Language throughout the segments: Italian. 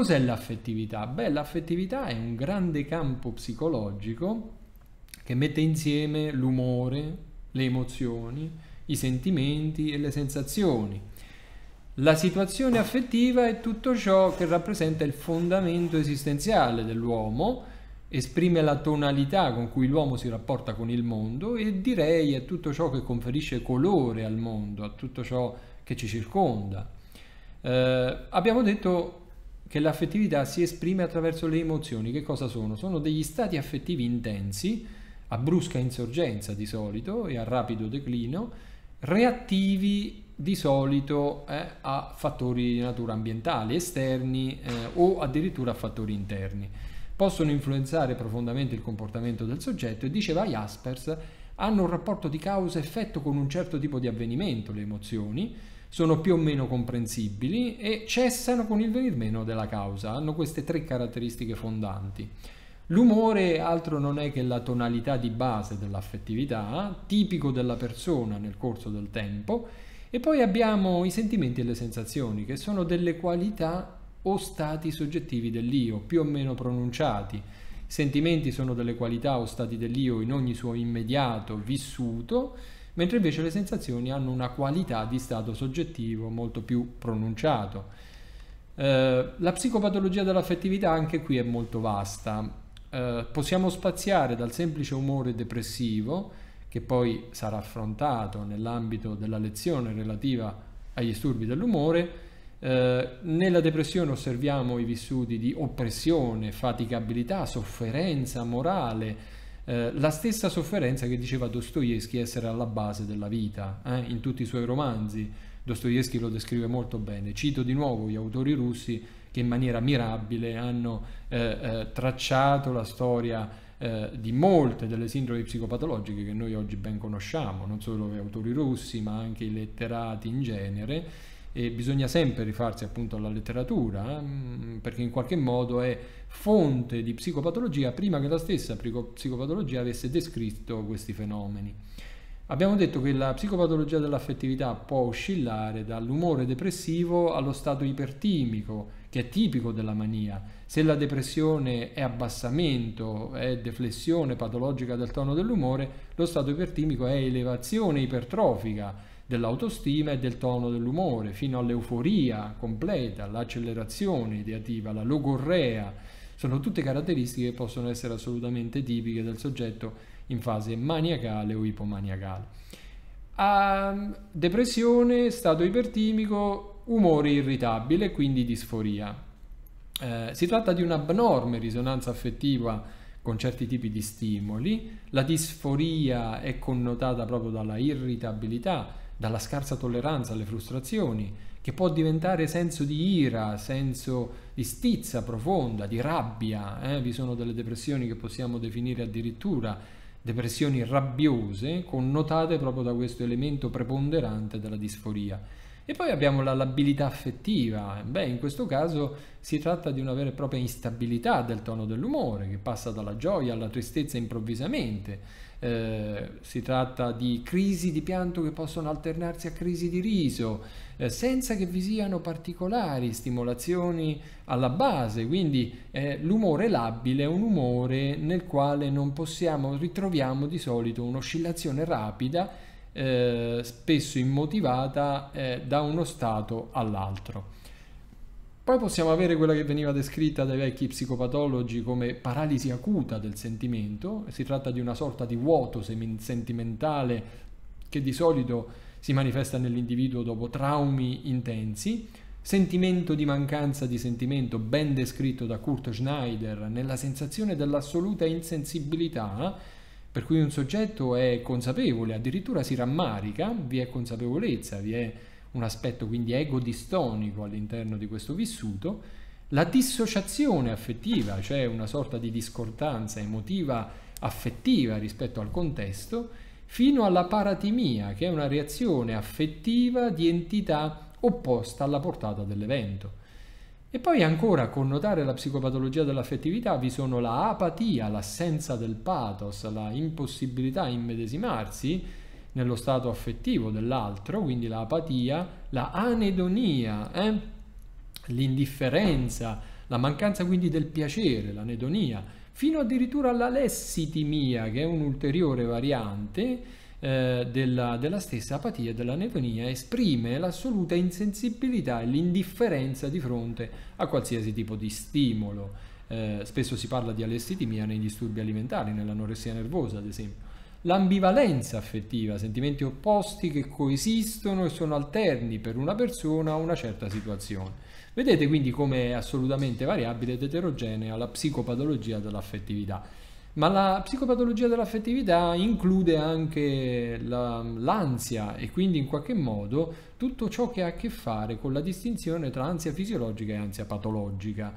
cos'è l'affettività? Beh, l'affettività è un grande campo psicologico che mette insieme l'umore, le emozioni, i sentimenti e le sensazioni. La situazione affettiva è tutto ciò che rappresenta il fondamento esistenziale dell'uomo, esprime la tonalità con cui l'uomo si rapporta con il mondo e direi è tutto ciò che conferisce colore al mondo, a tutto ciò che ci circonda. Eh, abbiamo detto che l'affettività si esprime attraverso le emozioni. Che cosa sono? Sono degli stati affettivi intensi, a brusca insorgenza di solito e a rapido declino, reattivi di solito eh, a fattori di natura ambientale, esterni eh, o addirittura a fattori interni. Possono influenzare profondamente il comportamento del soggetto e, diceva Jaspers, hanno un rapporto di causa-effetto con un certo tipo di avvenimento, le emozioni, sono più o meno comprensibili e cessano con il venir meno della causa. Hanno queste tre caratteristiche fondanti. L'umore altro non è che la tonalità di base dell'affettività, tipico della persona nel corso del tempo, e poi abbiamo i sentimenti e le sensazioni, che sono delle qualità o stati soggettivi dell'io, più o meno pronunciati. I sentimenti sono delle qualità o stati dell'io in ogni suo immediato vissuto, mentre invece le sensazioni hanno una qualità di stato soggettivo molto più pronunciato. Eh, la psicopatologia dell'affettività anche qui è molto vasta. Eh, possiamo spaziare dal semplice umore depressivo, che poi sarà affrontato nell'ambito della lezione relativa agli disturbi dell'umore, eh, nella depressione osserviamo i vissuti di oppressione, faticabilità, sofferenza morale, eh, la stessa sofferenza che diceva Dostoevsky essere alla base della vita, eh, in tutti i suoi romanzi. Dostoevsky lo descrive molto bene. Cito di nuovo gli autori russi che in maniera mirabile hanno eh, eh tracciato la storia eh, di molte delle sindromi psicopatologiche che noi oggi ben conosciamo, non solo gli autori russi ma anche i letterati in genere e bisogna sempre rifarsi appunto alla letteratura eh, mm, perché in qualche modo è fonte di psicopatologia prima che la stessa psicopatologia avesse descritto questi fenomeni. Abbiamo detto che la psicopatologia dell'affettività può oscillare dall'umore depressivo allo stato ipertimico, che è tipico della mania. Se la depressione è abbassamento, è deflessione patologica del tono dell'umore, lo stato ipertimico è elevazione ipertrofica, dell'autostima e del tono dell'umore, fino all'euforia completa, all'accelerazione ideativa, la logorrea. Sono tutte caratteristiche che possono essere assolutamente tipiche del soggetto in fase maniacale o ipomaniacale. Ah, depressione, stato ipertimico, umore irritabile, quindi disforia. Eh, si tratta di un'abnorme risonanza affettiva con certi tipi di stimoli, la disforia è connotata proprio dalla irritabilità, dalla scarsa tolleranza alle frustrazioni, che può diventare senso di ira, senso di stizza profonda, di rabbia. Eh? Vi sono delle depressioni che possiamo definire addirittura depressioni rabbiose, connotate proprio da questo elemento preponderante della disforia. E poi abbiamo la labilità affettiva, beh in questo caso si tratta di una vera e propria instabilità del tono dell'umore che passa dalla gioia alla tristezza improvvisamente, eh, si tratta di crisi di pianto che possono alternarsi a crisi di riso, eh, senza che vi siano particolari stimolazioni alla base, quindi eh, l'umore labile è un umore nel quale non possiamo, ritroviamo di solito un'oscillazione rapida, eh, spesso immotivata, eh, da uno stato all'altro. Poi possiamo avere quella che veniva descritta dai vecchi psicopatologi come paralisi acuta del sentimento, si tratta di una sorta di vuoto sentimentale che di solito si manifesta nell'individuo dopo traumi intensi, sentimento di mancanza di sentimento ben descritto da Kurt Schneider nella sensazione dell'assoluta insensibilità, per cui un soggetto è consapevole, addirittura si rammarica, vi è consapevolezza, vi è un aspetto quindi ego distonico all'interno di questo vissuto, la dissociazione affettiva, cioè una sorta di discordanza emotiva affettiva rispetto al contesto, fino alla paratimia, che è una reazione affettiva di entità opposta alla portata dell'evento. E poi ancora a connotare la psicopatologia dell'affettività vi sono la apatia, l'assenza del pathos, la impossibilità a immedesimarsi, nello stato affettivo dell'altro, quindi l'apatia, la anedonia, eh? l'indifferenza, la mancanza quindi del piacere, l'anedonia, fino addirittura alla lessitimia, che è un'ulteriore variante eh, della, della, stessa apatia e dell'anedonia, esprime l'assoluta insensibilità e l'indifferenza di fronte a qualsiasi tipo di stimolo. Eh, spesso si parla di alessitimia nei disturbi alimentari, nell'anoressia nervosa ad esempio l'ambivalenza affettiva, sentimenti opposti che coesistono e sono alterni per una persona o una certa situazione. Vedete quindi come è assolutamente variabile ed eterogenea la psicopatologia dell'affettività. Ma la psicopatologia dell'affettività include anche l'ansia e quindi in qualche modo tutto ciò che ha a che fare con la distinzione tra ansia fisiologica e ansia patologica.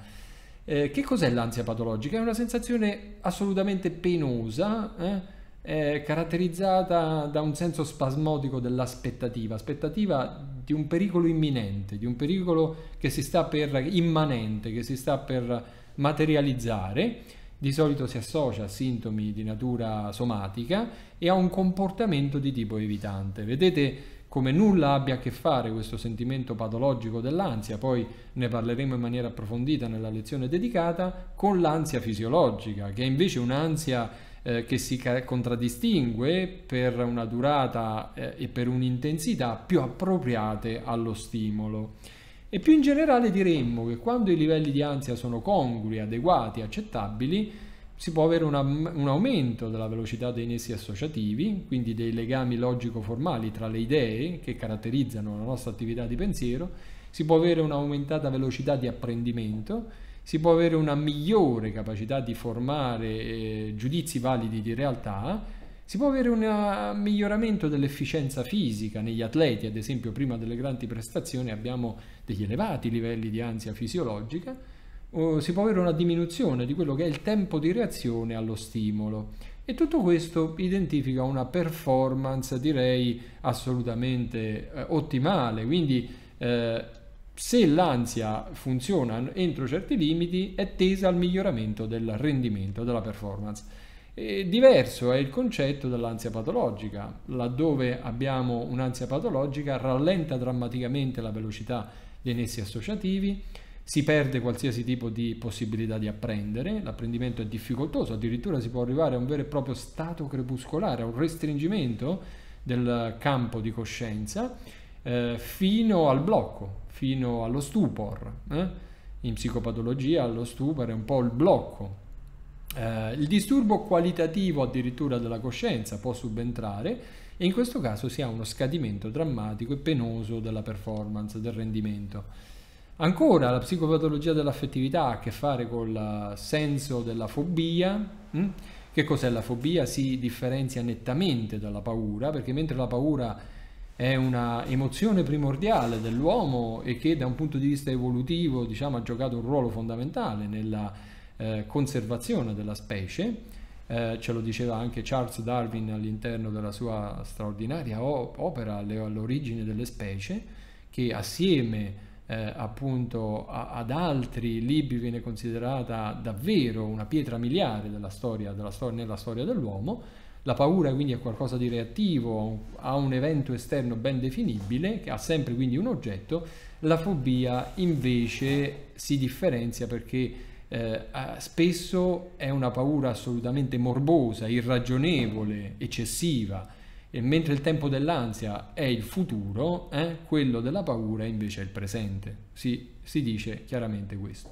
Eh, che cos'è l'ansia patologica? È una sensazione assolutamente penosa eh, eh, caratterizzata da un senso spasmodico dell'aspettativa, aspettativa di un pericolo imminente, di un pericolo che si sta per immanente, che si sta per materializzare, di solito si associa a sintomi di natura somatica e a un comportamento di tipo evitante. Vedete come nulla abbia a che fare questo sentimento patologico dell'ansia, poi ne parleremo in maniera approfondita nella lezione dedicata, con l'ansia fisiologica, che è invece un'ansia eh, che si contraddistingue per una durata eh, e per un'intensità più appropriate allo stimolo. E più in generale diremmo che quando i livelli di ansia sono congrui, adeguati, accettabili, si può avere una, un aumento della velocità dei nessi associativi, quindi dei legami logico-formali tra le idee che caratterizzano la nostra attività di pensiero, si può avere un'aumentata velocità di apprendimento si può avere una migliore capacità di formare eh, giudizi validi di realtà, si può avere un miglioramento dell'efficienza fisica negli atleti, ad esempio prima delle grandi prestazioni abbiamo degli elevati livelli di ansia fisiologica, o si può avere una diminuzione di quello che è il tempo di reazione allo stimolo. E tutto questo identifica una performance, direi, assolutamente eh, ottimale. Quindi eh, se l'ansia funziona entro certi limiti è tesa al miglioramento del rendimento, della performance. E diverso è il concetto dell'ansia patologica, laddove abbiamo un'ansia patologica rallenta drammaticamente la velocità dei nessi associativi, si perde qualsiasi tipo di possibilità di apprendere, l'apprendimento è difficoltoso, addirittura si può arrivare a un vero e proprio stato crepuscolare, a un restringimento del campo di coscienza eh, fino al blocco, fino allo stupor. Eh? In psicopatologia lo stupor è un po' il blocco. Eh, il disturbo qualitativo addirittura della coscienza può subentrare e in questo caso si ha uno scadimento drammatico e penoso della performance, del rendimento. Ancora la psicopatologia dell'affettività ha a che fare con il senso della fobia. Hm? Che cos'è la fobia? Si differenzia nettamente dalla paura, perché mentre la paura è una emozione primordiale dell'uomo e che da un punto di vista evolutivo diciamo, ha giocato un ruolo fondamentale nella eh, conservazione della specie. Eh, ce lo diceva anche Charles Darwin all'interno della sua straordinaria opera all'origine delle specie, che assieme eh, appunto a, ad altri libri viene considerata davvero una pietra miliare della storia, della storia, nella storia dell'uomo la paura quindi è qualcosa di reattivo a un evento esterno ben definibile, che ha sempre quindi un oggetto, la fobia invece si differenzia perché eh, spesso è una paura assolutamente morbosa, irragionevole, eccessiva, e mentre il tempo dell'ansia è il futuro, eh, quello della paura invece è il presente. Si, si dice chiaramente questo.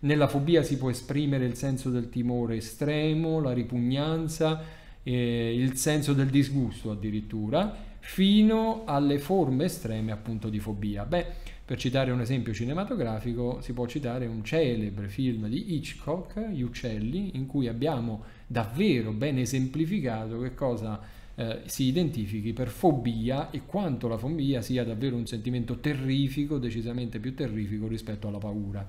Nella fobia si può esprimere il senso del timore estremo, la ripugnanza, eh, il senso del disgusto addirittura, fino alle forme estreme appunto di fobia. Beh, per citare un esempio cinematografico, si può citare un celebre film di Hitchcock, Gli uccelli, in cui abbiamo davvero ben esemplificato che cosa eh, si identifichi per fobia e quanto la fobia sia davvero un sentimento terrifico, decisamente più terrifico rispetto alla paura.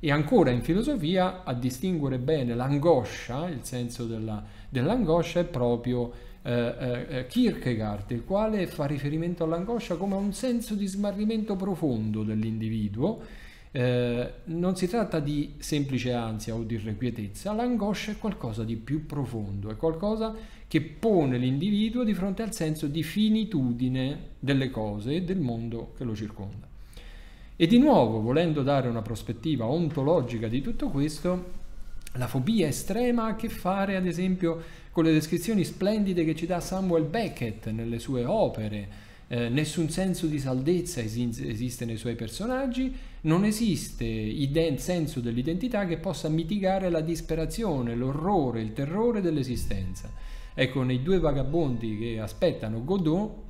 E ancora in filosofia a distinguere bene l'angoscia, il senso della, dell'angoscia è proprio eh, eh, eh, Kierkegaard, il quale fa riferimento all'angoscia come a un senso di smarrimento profondo dell'individuo. Eh, non si tratta di semplice ansia o di irrequietezza, l'angoscia è qualcosa di più profondo, è qualcosa che pone l'individuo di fronte al senso di finitudine delle cose e del mondo che lo circonda. E di nuovo, volendo dare una prospettiva ontologica di tutto questo, la fobia estrema ha a che fare, ad esempio, con le descrizioni splendide che ci dà Samuel Beckett nelle sue opere. Eh, nessun senso di saldezza esiste nei suoi personaggi, non esiste ide- senso dell'identità che possa mitigare la disperazione, l'orrore, il terrore dell'esistenza. Ecco, nei due vagabondi che aspettano Godot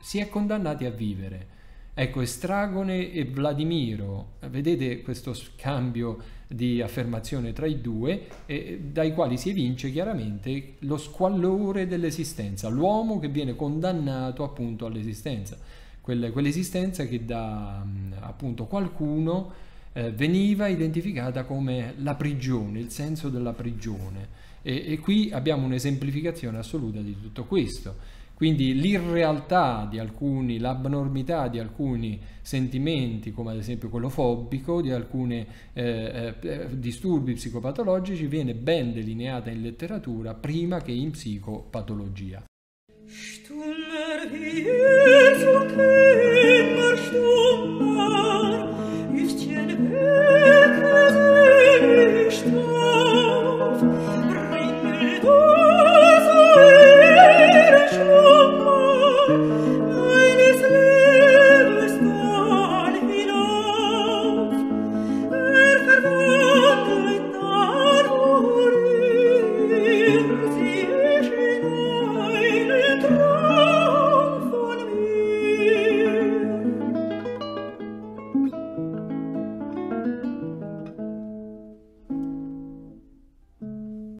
si è condannati a vivere Ecco, Estragone e Vladimiro, vedete questo scambio di affermazione tra i due, eh, dai quali si evince chiaramente lo squallore dell'esistenza, l'uomo che viene condannato appunto all'esistenza, quell'esistenza che da appunto qualcuno eh, veniva identificata come la prigione, il senso della prigione. E, e qui abbiamo un'esemplificazione assoluta di tutto questo. Quindi l'irrealtà di alcuni, l'abnormità di alcuni sentimenti, come ad esempio quello fobico, di alcuni eh, eh, eh, disturbi psicopatologici, viene ben delineata in letteratura prima che in psicopatologia. Stummer Jesu,